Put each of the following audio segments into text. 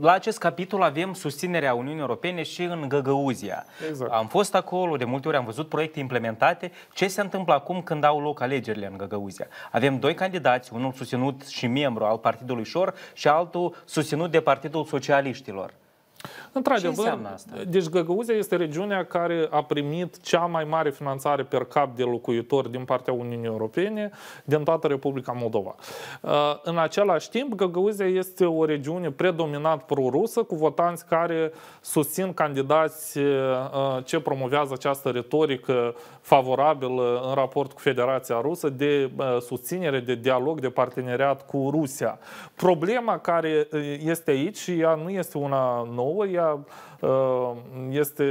la acest capitol avem susținerea Uniunii Europene și în Găgăuzia. Exact. Am fost acolo, de multe ori am văzut proiecte implementate. Ce se întâmplă acum când au loc alegerile în Găgăuzia? Avem doi candidați, unul susținut și membru al Partidului Șor și altul susținut de Partidul Socialiștilor. Într-adevăr, deci Găgăuzia este regiunea care a primit cea mai mare finanțare per cap de locuitori din partea Uniunii Europene din toată Republica Moldova. Uh, în același timp, Găgăuzia este o regiune predominant pro-rusă, cu votanți care susțin candidați uh, ce promovează această retorică favorabilă în raport cu Federația Rusă de uh, susținere, de dialog, de parteneriat cu Rusia. Problema care este aici, ea nu este una nouă, Ну, я Uh, este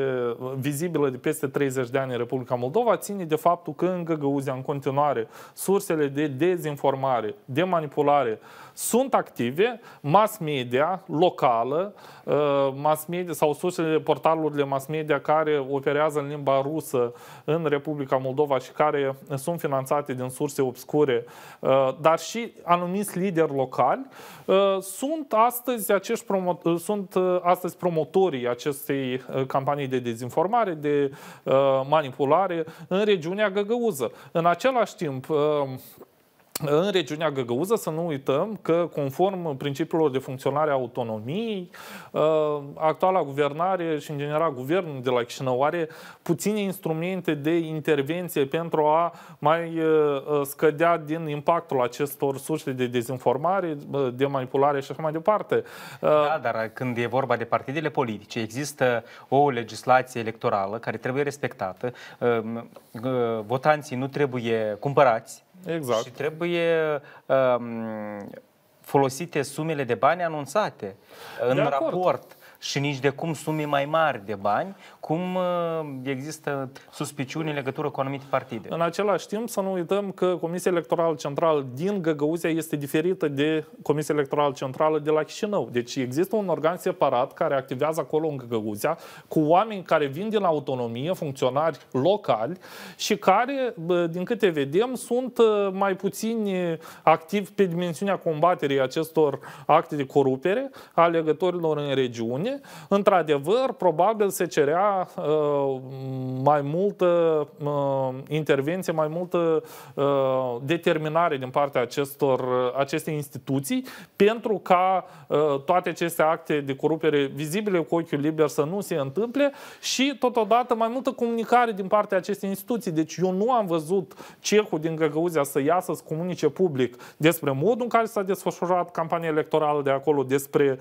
vizibilă de peste 30 de ani în Republica Moldova, ține de faptul că în Găgăuzia, în continuare, sursele de dezinformare, de manipulare sunt active, mass media locală, uh, mass media sau sursele, portalurile mass media care operează în limba rusă în Republica Moldova și care sunt finanțate din surse obscure, uh, dar și anumiți lideri locali, sunt astăzi acești promo- sunt astăzi promotorii acestei uh, campanii de dezinformare, de uh, manipulare în regiunea Găgăuză. În același timp, uh, în regiunea Găgăuză, să nu uităm că, conform principiilor de funcționare a autonomiei, ă, actuala guvernare și, în general, guvernul de la Chișinău are puține instrumente de intervenție pentru a mai ă, ă, scădea din impactul acestor surse de dezinformare, de manipulare și așa mai departe. Da, dar când e vorba de partidele politice, există o legislație electorală care trebuie respectată. Votanții nu trebuie cumpărați Exact. Și trebuie um, folosite sumele de bani anunțate în de raport. Acord și nici de cum sume mai mari de bani, cum uh, există suspiciuni în legătură cu anumite partide. În același timp, să nu uităm că Comisia Electorală Centrală din Găgăuzia este diferită de Comisia Electorală Centrală de la Chișinău. Deci există un organ separat care activează acolo în Găgăuzia cu oameni care vin din autonomie, funcționari locali și care, din câte vedem, sunt uh, mai puțin uh, activi pe dimensiunea combaterii acestor acte de corupere a legătorilor în regiune bune, într-adevăr, probabil se cerea uh, mai multă uh, intervenție, mai multă uh, determinare din partea acestor, acestei instituții pentru ca toate aceste acte de corupere vizibile cu ochiul liber să nu se întâmple și totodată mai multă comunicare din partea acestei instituții. Deci eu nu am văzut cehul din Găgăuzia să iasă să comunice public despre modul în care s-a desfășurat campania electorală de acolo, despre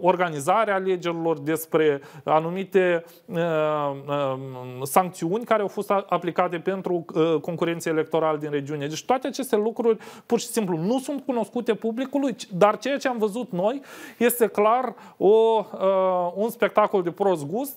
organizarea alegerilor alegerilor, despre anumite uh, uh, sancțiuni care au fost aplicate pentru uh, concurenții electorală din regiune. Deci toate aceste lucruri pur și simplu nu sunt cunoscute publicului, dar ceea ce am văzut noi este clar o, un spectacol de prost gust